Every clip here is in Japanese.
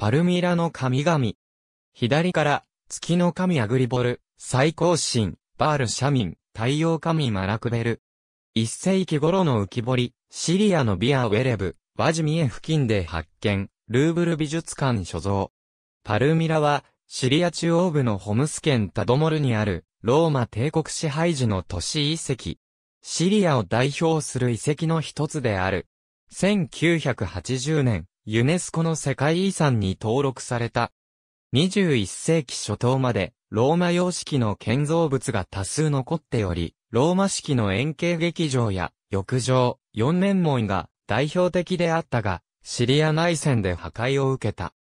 パルミラの神々。左から、月の神アグリボル、最高神、バールシャミン、太陽神マラクベル。一世紀頃の浮き彫り、シリアのビアウェレブ、ワジミエ付近で発見、ルーブル美術館所蔵。パルミラは、シリア中央部のホムス県タドモルにある、ローマ帝国支配時の都市遺跡。シリアを代表する遺跡の一つである。1980年、ユネスコの世界遺産に登録された。21世紀初頭まで、ローマ様式の建造物が多数残っており、ローマ式の円形劇場や、浴場、四面門が代表的であったが、シリア内戦で破壊を受けた。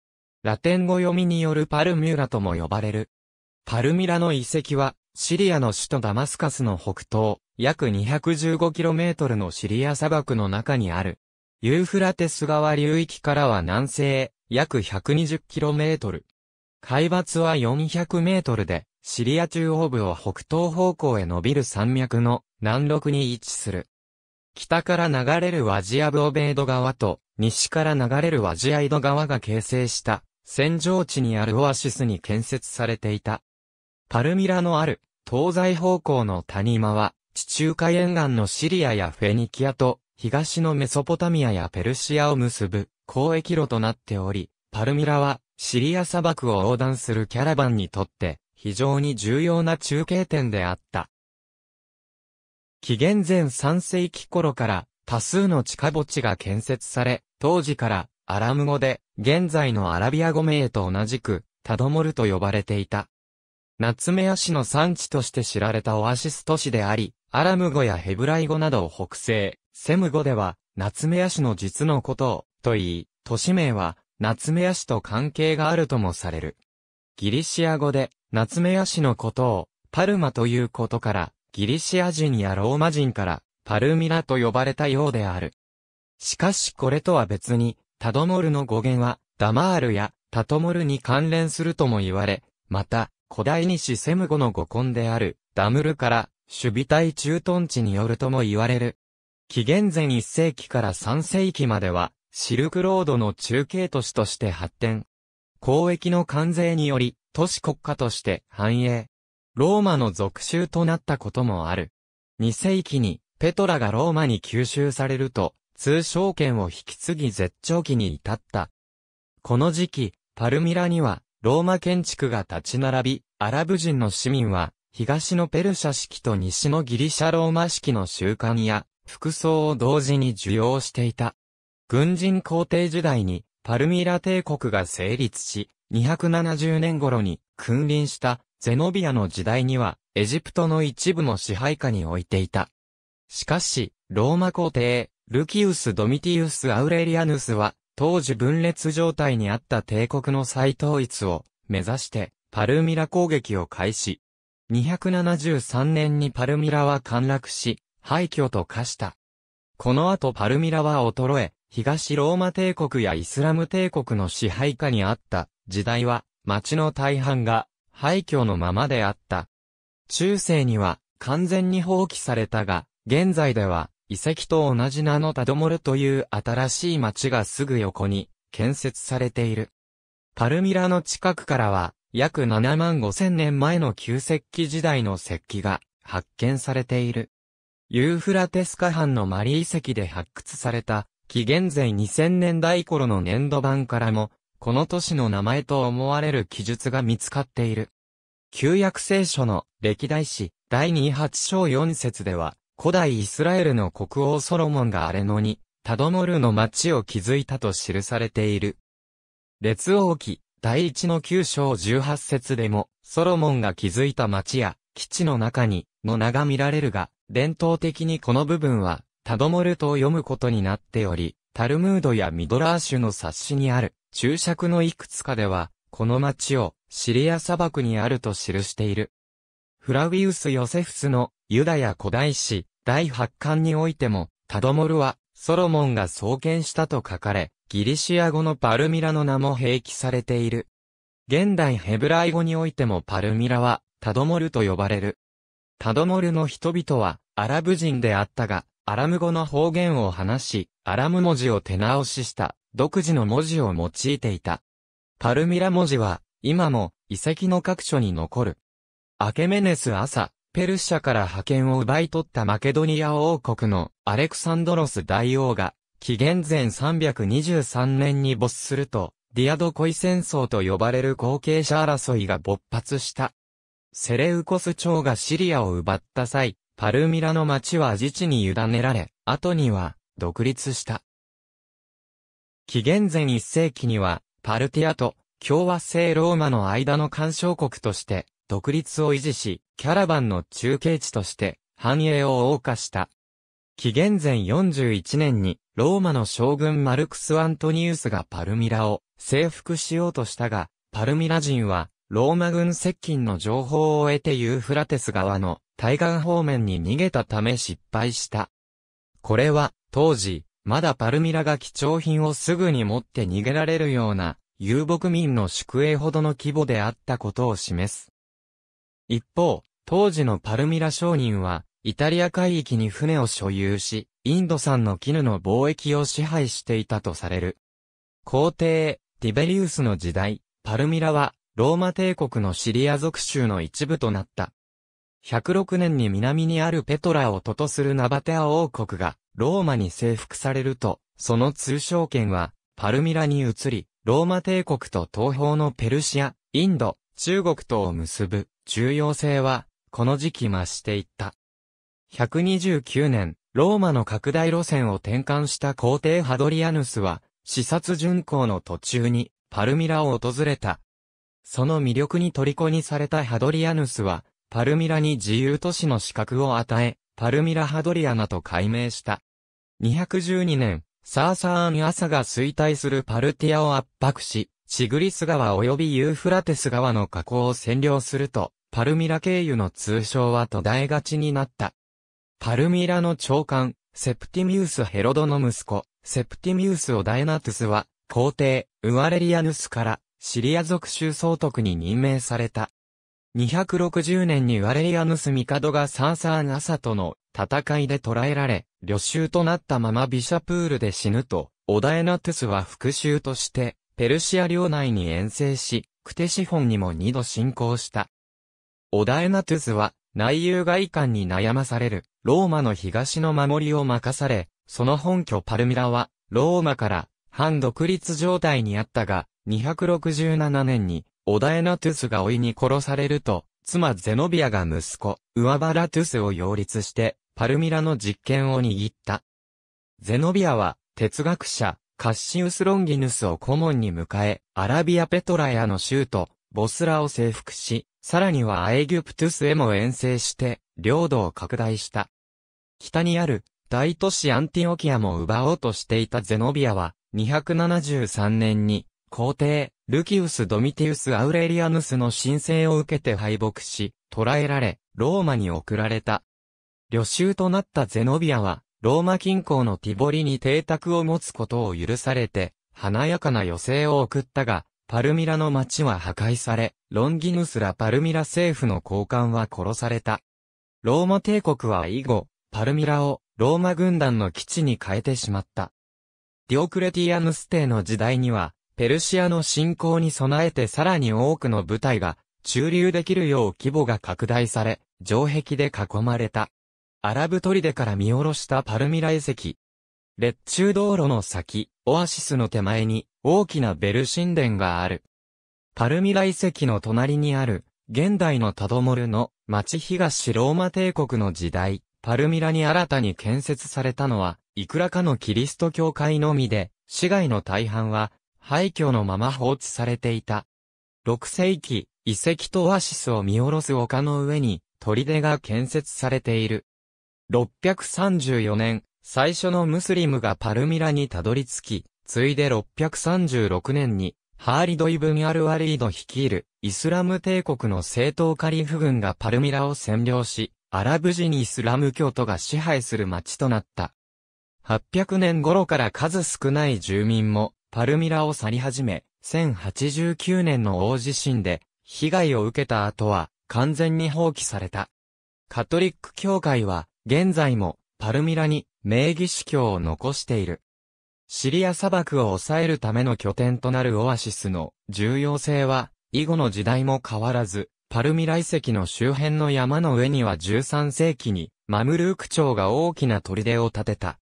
ラテン語読みによるパルミュラとも呼ばれる。パルミラの遺跡は、シリアの首都ダマスカスの北東、約 215km のシリア砂漠の中にある、ユーフラテス川流域からは南西、約 120km。海抜は 400m で、シリア中央部を北東方向へ伸びる山脈の南麓に位置する。北から流れるワジアブオベード川と、西から流れるワジアイド川が形成した、戦場地にあるオアシスに建設されていた。パルミラのある、東西方向の谷間は、地中海沿岸のシリアやフェニキアと東のメソポタミアやペルシアを結ぶ交易路となっており、パルミラはシリア砂漠を横断するキャラバンにとって非常に重要な中継点であった。紀元前3世紀頃から多数の地下墓地が建設され、当時からアラム語で現在のアラビア語名と同じくタドモルと呼ばれていた。ナツメヤ市の産地として知られたオアシス都市であり、アラム語やヘブライ語などを北西、セム語では、夏目屋シの実のことを、と言い、都市名は、夏目屋シと関係があるともされる。ギリシア語で、夏目屋シのことを、パルマということから、ギリシア人やローマ人から、パルミラと呼ばれたようである。しかしこれとは別に、タドモルの語源は、ダマールやタトモルに関連するとも言われ、また、古代西セム語の語根である、ダムルから、守備隊駐屯地によるとも言われる。紀元前1世紀から3世紀までは、シルクロードの中継都市として発展。交易の関税により、都市国家として繁栄。ローマの属州となったこともある。2世紀に、ペトラがローマに吸収されると、通商権を引き継ぎ絶頂期に至った。この時期、パルミラには、ローマ建築が立ち並び、アラブ人の市民は、東のペルシャ式と西のギリシャローマ式の習慣や、服装を同時に受容していた。軍人皇帝時代にパルミラ帝国が成立し、270年頃に君臨したゼノビアの時代にはエジプトの一部の支配下に置いていた。しかし、ローマ皇帝、ルキウス・ドミティウス・アウレリアヌスは、当時分裂状態にあった帝国の再統一を目指してパルミラ攻撃を開始。273年にパルミラは陥落し、廃墟と化した。この後パルミラは衰え、東ローマ帝国やイスラム帝国の支配下にあった時代は、町の大半が廃墟のままであった。中世には完全に放棄されたが、現在では遺跡と同じ名のタドモルという新しい町がすぐ横に建設されている。パルミラの近くからは約7万5千年前の旧石器時代の石器が発見されている。ユーフラテスカ藩のマリ遺跡で発掘された、紀元前2000年代頃の年度版からも、この都市の名前と思われる記述が見つかっている。旧約聖書の歴代史第28章4節では、古代イスラエルの国王ソロモンが荒れ野に、タドモルの町を築いたと記されている。列王記第1の9章18節でも、ソロモンが築いた町や基地の中に、の名が見られるが、伝統的にこの部分は、タドモルトを読むことになっており、タルムードやミドラー種の冊子にある、注釈のいくつかでは、この町をシリア砂漠にあると記している。フラウィウス・ヨセフスのユダヤ古代史第8巻においても、タドモルはソロモンが創建したと書かれ、ギリシア語のパルミラの名も併記されている。現代ヘブライ語においてもパルミラはタドモルと呼ばれる。タドモルの人々はアラブ人であったが、アラム語の方言を話し、アラム文字を手直しした独自の文字を用いていた。パルミラ文字は、今も遺跡の各所に残る。アケメネス朝、ペルシャから覇権を奪い取ったマケドニア王国のアレクサンドロス大王が、紀元前323年に没すると、ディアドコイ戦争と呼ばれる後継者争いが勃発した。セレウコス朝がシリアを奪った際、パルミラの町は自治に委ねられ、後には独立した。紀元前1世紀には、パルティアと共和制ローマの間の干渉国として独立を維持し、キャラバンの中継地として繁栄を謳歌した。紀元前41年にローマの将軍マルクス・アントニウスがパルミラを征服しようとしたが、パルミラ人はローマ軍接近の情報を得てユーフラテス川の対岸方面に逃げたため失敗した。これは、当時、まだパルミラが貴重品をすぐに持って逃げられるような、遊牧民の宿営ほどの規模であったことを示す。一方、当時のパルミラ商人は、イタリア海域に船を所有し、インド産の絹の貿易を支配していたとされる。皇帝、ティベリウスの時代、パルミラはローマ帝国のシリア属州の一部となった。106年に南にあるペトラを都とするナバテア王国がローマに征服されると、その通商権はパルミラに移り、ローマ帝国と東方のペルシア、インド、中国とを結ぶ重要性は、この時期増していった。129年、ローマの拡大路線を転換した皇帝ハドリアヌスは、視察巡行の途中にパルミラを訪れたその魅力に虜にされたハドリアヌスは、パルミラに自由都市の資格を与え、パルミラ・ハドリアナと改名した。212年、サーサーン・アサが衰退するパルティアを圧迫し、チグリス川及びユーフラテス川の河口を占領すると、パルミラ経由の通称は途絶えがちになった。パルミラの長官、セプティミウス・ヘロドの息子、セプティミウス・オダエナトゥスは、皇帝、ウアレリアヌスから、シリア属州総督に任命された。260年にワレリアヌス帝がサーサーン・アサとの戦いで捕らえられ、旅衆となったままビシャプールで死ぬと、オダエナトゥスは復讐として、ペルシア領内に遠征し、クテシフォンにも二度侵攻した。オダエナトゥスは、内遊外観に悩まされる、ローマの東の守りを任され、その本拠パルミラは、ローマから、反独立状態にあったが、267年に、オダエナトゥスが老いに殺されると、妻ゼノビアが息子、ウアバラトゥスを擁立して、パルミラの実権を握った。ゼノビアは、哲学者、カッシウス・ロンギヌスを顧問に迎え、アラビア・ペトラヤの州と、ボスラを征服し、さらにはアエギュプトゥスへも遠征して、領土を拡大した。北にある、大都市アンティオキアも奪おうとしていたゼノビアは、273年に、皇帝、ルキウス・ドミティウス・アウレリアヌスの申請を受けて敗北し、捕らえられ、ローマに送られた。旅衆となったゼノビアは、ローマ近郊のティボリに邸宅を持つことを許されて、華やかな余生を送ったが、パルミラの町は破壊され、ロンギヌスらパルミラ政府の高官は殺された。ローマ帝国は以後、パルミラをローマ軍団の基地に変えてしまった。ディオクレティアヌス帝の時代には、ペルシアの侵攻に備えてさらに多くの部隊が駐留できるよう規模が拡大され、城壁で囲まれた。アラブ砦から見下ろしたパルミラ遺跡。列中道路の先、オアシスの手前に大きなベル神殿がある。パルミラ遺跡の隣にある、現代のタドモルの町東ローマ帝国の時代、パルミラに新たに建設されたのは、いくらかのキリスト教会のみで、市街の大半は廃墟のまま放置されていた。6世紀、遺跡とオアシスを見下ろす丘の上に、砦が建設されている。634年、最初のムスリムがパルミラにたどり着き、ついで636年に、ハーリド・イブン・アル・ワリード率いる、イスラム帝国の正統カリフ軍がパルミラを占領し、アラブ人イスラム教徒が支配する町となった。800年頃から数少ない住民も、パルミラを去り始め、1089年の大地震で、被害を受けた後は、完全に放棄された。カトリック教会は、現在も、パルミラに、名義主教を残している。シリア砂漠を抑えるための拠点となるオアシスの重要性は、以後の時代も変わらず、パルミラ遺跡の周辺の山の上には13世紀にマムルーク朝が大きな砦を建てた。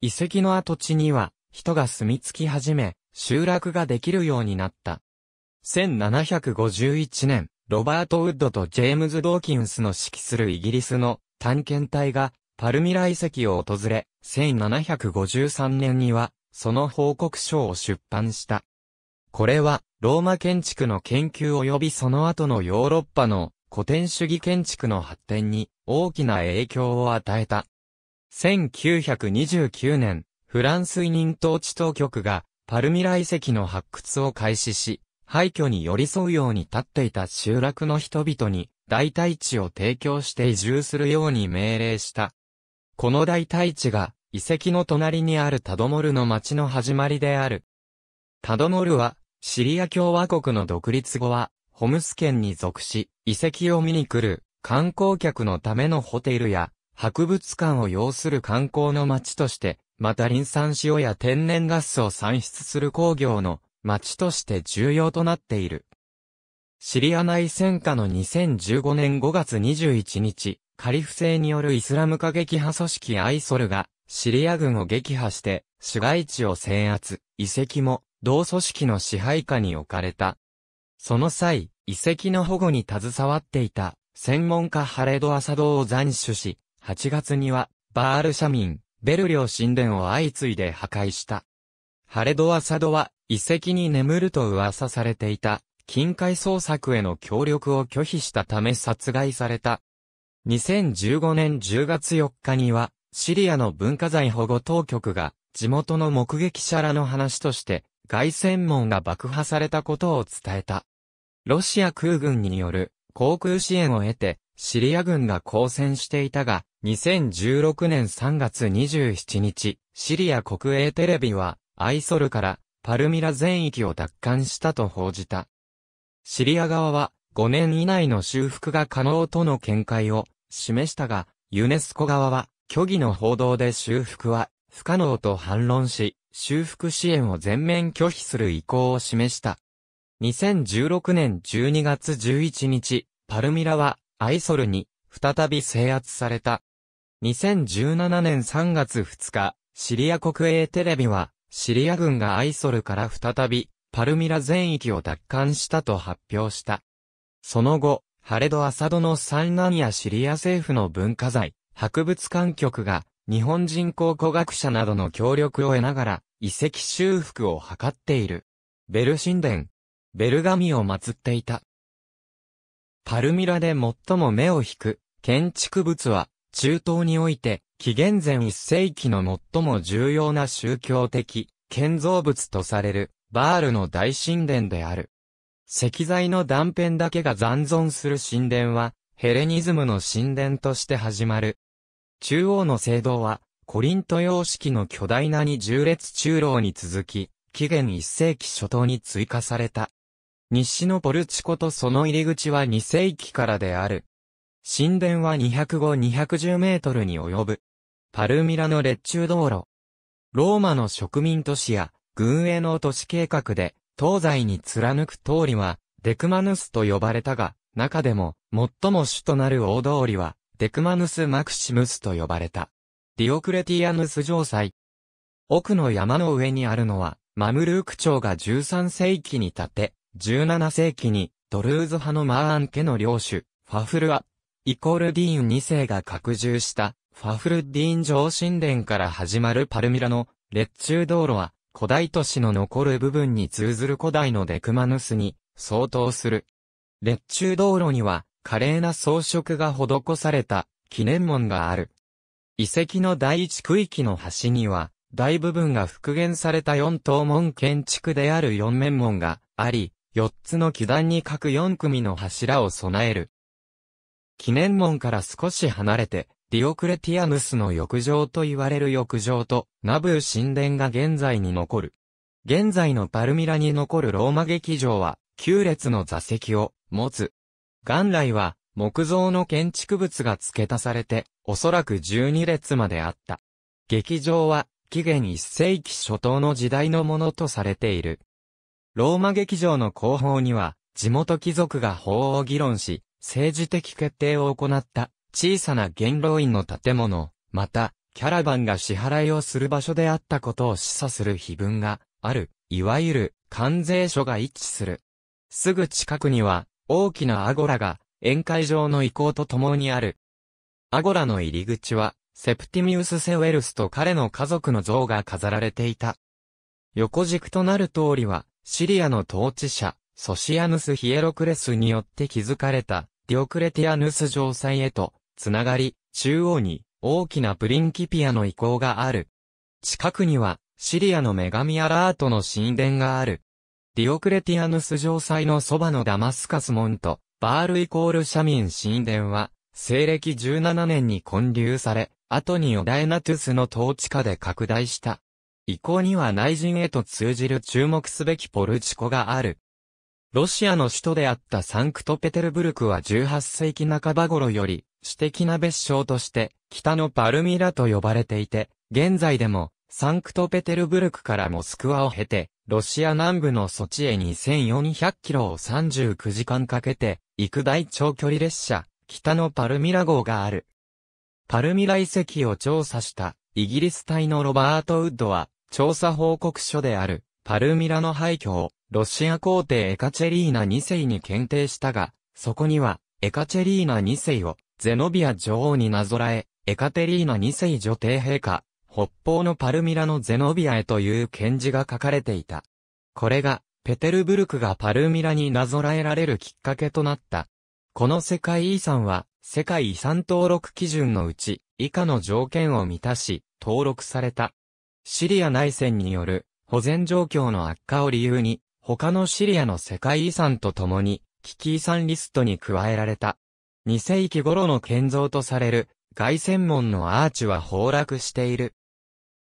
遺跡の跡地には人が住み着き始め、集落ができるようになった。1751年、ロバート・ウッドとジェームズ・ドーキンスの指揮するイギリスの探検隊がパルミラ遺跡を訪れ、1753年にはその報告書を出版した。これはローマ建築の研究及びその後のヨーロッパの古典主義建築の発展に大きな影響を与えた。1929年、フランス委任統治当局がパルミラ遺跡の発掘を開始し、廃墟に寄り添うように立っていた集落の人々に代替地を提供して移住するように命令した。この代替地が遺跡の隣にあるタドモルの町の始まりである。タドモルはシリア共和国の独立後はホムス県に属し遺跡を見に来る観光客のためのホテルや博物館を要する観光の町としてまたン産塩や天然ガスを産出する工業の町として重要となっている。シリア内戦下の2015年5月21日、カリフ制によるイスラム過激派組織アイソルが、シリア軍を撃破して、市街地を制圧、遺跡も、同組織の支配下に置かれた。その際、遺跡の保護に携わっていた、専門家ハレド・アサドを斬首し、8月には、バール・シャミン、ベルリョ神殿を相次いで破壊した。ハレドアサドは遺跡に眠ると噂されていた、近海捜索への協力を拒否したため殺害された。2015年10月4日には、シリアの文化財保護当局が、地元の目撃者らの話として、外線門が爆破されたことを伝えた。ロシア空軍による航空支援を得て、シリア軍が抗戦していたが、2016年3月27日、シリア国営テレビは、アイソルからパルミラ全域を奪還したと報じた。シリア側は、5年以内の修復が可能との見解を示したが、ユネスコ側は、虚偽の報道で修復は不可能と反論し、修復支援を全面拒否する意向を示した。2016年12月11日、パルミラはアイソルに再び制圧された。2017年3月2日、シリア国営テレビは、シリア軍がアイソルから再び、パルミラ全域を奪還したと発表した。その後、ハレド・アサドの災難やシリア政府の文化財、博物館局が、日本人考古学者などの協力を得ながら、遺跡修復を図っている。ベル神殿、ベルガミを祀っていた。パルミラで最も目を引く建築物は、中東において、紀元前1世紀の最も重要な宗教的建造物とされる、バールの大神殿である。石材の断片だけが残存する神殿は、ヘレニズムの神殿として始まる。中央の聖堂は、コリント様式の巨大な二重列中楼に続き、紀元1世紀初頭に追加された。西のポルチコとその入り口は2世紀からである。神殿は205-210メートルに及ぶ。パルミラの列中道路。ローマの植民都市や軍営の都市計画で東西に貫く通りはデクマヌスと呼ばれたが、中でも最も主となる大通りはデクマヌス・マクシムスと呼ばれた。ディオクレティアヌス城塞。奥の山の上にあるのはマムルーク町が13世紀に建て、17世紀に、ドルーズ派のマーアン家の領主、ファフルア、イコールディーン2世が拡充した、ファフルディーン上神殿から始まるパルミラの、列中道路は、古代都市の残る部分に通ずる古代のデクマヌスに相当する。列中道路には華麗な装飾が施された記念門がある。遺跡の第一区域の端には大部分が復元された四等門建築である四面門があり、4つの基壇に各4組の柱を備える。記念門から少し離れて、ディオクレティアヌスの浴場と言われる浴場と、ナブー神殿が現在に残る。現在のパルミラに残るローマ劇場は、9列の座席を持つ。元来は、木造の建築物が付け足されて、おそらく12列まであった。劇場は、紀元1世紀初頭の時代のものとされている。ローマ劇場の後方には、地元貴族が法を議論し、政治的決定を行った小さな元老院の建物、また、キャラバンが支払いをする場所であったことを示唆する碑文がある、いわゆる関税所が一致する。すぐ近くには、大きなアゴラが宴会場の遺構とともにある。アゴラの入り口は、セプティミウス・セウェルスと彼の家族の像が飾られていた。横軸となる通りは、シリアの統治者、ソシアヌス・ヒエロクレスによって築かれた、ディオクレティアヌス城塞へと、つながり、中央に、大きなプリンキピアの遺構がある。近くには、シリアの女神アラートの神殿がある。ディオクレティアヌス城塞のそばのダマスカス門と、バールイコールシャミン神殿は、西暦17年に建立され、後にオダエナトゥスの統治下で拡大した。以降には内陣へと通じる注目すべきポルチコがある。ロシアの首都であったサンクトペテルブルクは18世紀半ば頃より、私的な別称として、北のパルミラと呼ばれていて、現在でも、サンクトペテルブルクからモスクワを経て、ロシア南部のソチへ2400キロを39時間かけて、行く大長距離列車、北のパルミラ号がある。パルミラ遺跡を調査したイギリス隊のロバート・ウッドは、調査報告書である、パルミラの廃墟を、ロシア皇帝エカチェリーナ2世に検定したが、そこには、エカチェリーナ2世を、ゼノビア女王になぞらえ、エカテリーナ2世女帝陛下、北方のパルミラのゼノビアへという検事が書かれていた。これが、ペテルブルクがパルミラになぞらえられるきっかけとなった。この世界遺産は、世界遺産登録基準のうち、以下の条件を満たし、登録された。シリア内戦による保全状況の悪化を理由に、他のシリアの世界遺産と共に、危機遺産リストに加えられた。2世紀頃の建造とされる、外戦門のアーチは崩落している。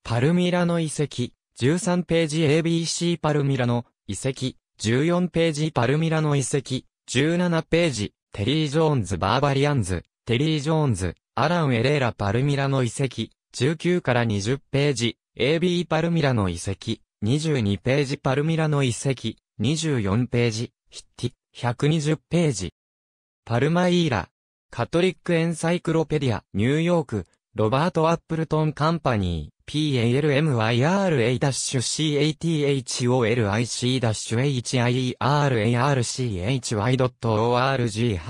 パルミラの遺跡、13ページ ABC パルミラの遺跡、14ページパルミラの遺跡、17ページテリー・ジョーンズ・バーバリアンズ、テリー・ジョーンズ、アラン・エレーラ・パルミラの遺跡、19から20ページ、AB パルミラの遺跡、22ページパルミラの遺跡、24ページ、ヒッティ、120ページ。パルマイーラ、カトリックエンサイクロペディア、ニューヨーク、ロバート・アップルトン・カンパニー。palmyrachatholic-org-org h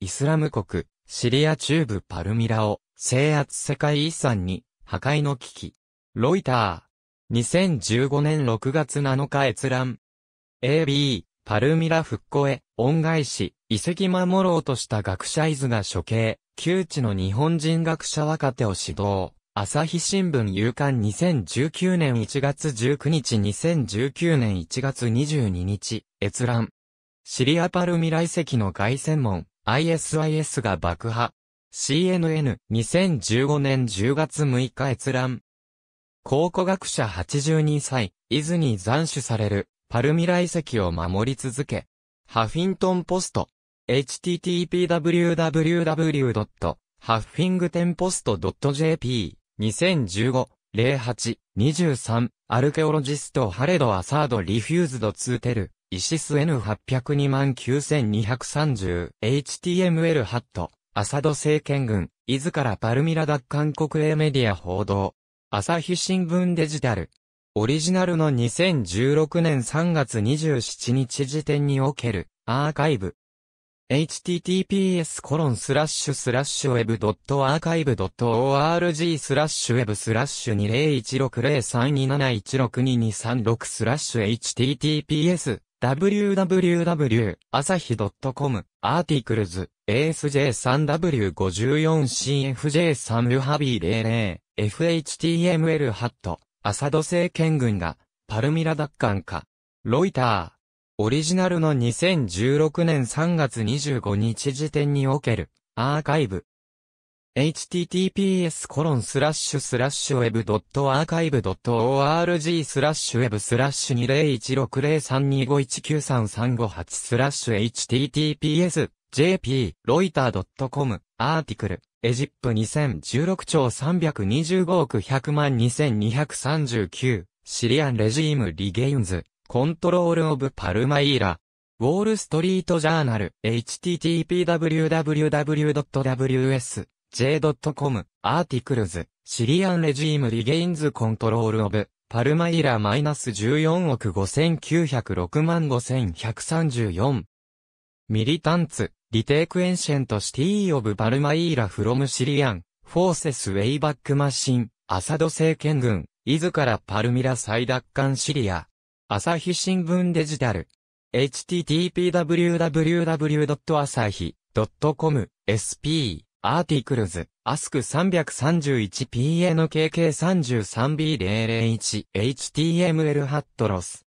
イスラム国、シリア中部パルミラを制圧世界遺産に破壊の危機。ロイター。2015年6月7日閲覧。AB、パルミラ復興へ、恩返し、遺跡守ろうとした学者伊豆が処刑、窮地の日本人学者若手を指導。朝日新聞夕刊2019年1月19日2019年1月22日、閲覧。シリアパルラ来石の外専門、ISIS が爆破。CNN、2015年10月6日閲覧。考古学者82歳、伊豆に斬首される、パルミライ跡を守り続け。ハフィントンポスト。http://www. ハッフィングテンポスト .jp 2015-08-23アルケオロジストハレド・アサード・リフューズド・ツーテルイシス N8029,230HTML ハットアサド政権軍からパルミラ奪還国営メディア報道朝日新聞デジタルオリジナルの2016年3月27日時点におけるアーカイブ https web.archive.org web 20160327162236 https www a a s h i .com a r t i c l e s asj3w54cfj3 u h a b i 00 fhtml ハットアサド政権軍がパルミラ奪還かロイターオリジナルの2016年3月25日時点におけるアーカイブ。https w e b .archive.org w e b 20160325193358 https jp ロ t タ r .com アーティクルエジプ2016兆325億100万2239シリアンレジームリゲインズコントロールオブパルマイーラ。ウォールストリートジャーナル、http://www.wsj.com、アーティクルズ、シリアンレジームリゲインズコントロールオブ、パルマイーラマイナス14億5906万5134。ミリタンツ、リテイクエンシェントシティオブパルマイーラフロムシリアン、フォーセスウェイバックマシン、アサド政権軍、からパルミラ再奪還シリア。朝日新聞デジタル。http://www.asahi.com sp アーティクルズ、アスク 331PA-KK33B001 HTML ハットロス。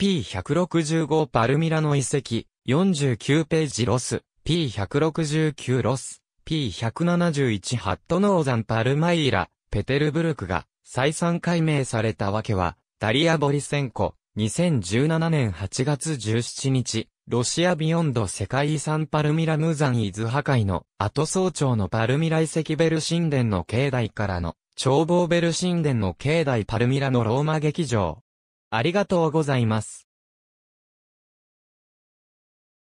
P165 パルミラの遺跡、49ページロス、P169 ロス、P171 ハットノーザンパルマイラ、ペテルブルクが再三解明されたわけは、ダリア・ボリセンコ、2017年8月17日、ロシアビヨンド世界遺産パルミラムザン伊豆破壊の後総長のパルミラ遺跡ベル神殿の境内からの眺望ベル神殿の境内パルミラのローマ劇場。ありがとうございます。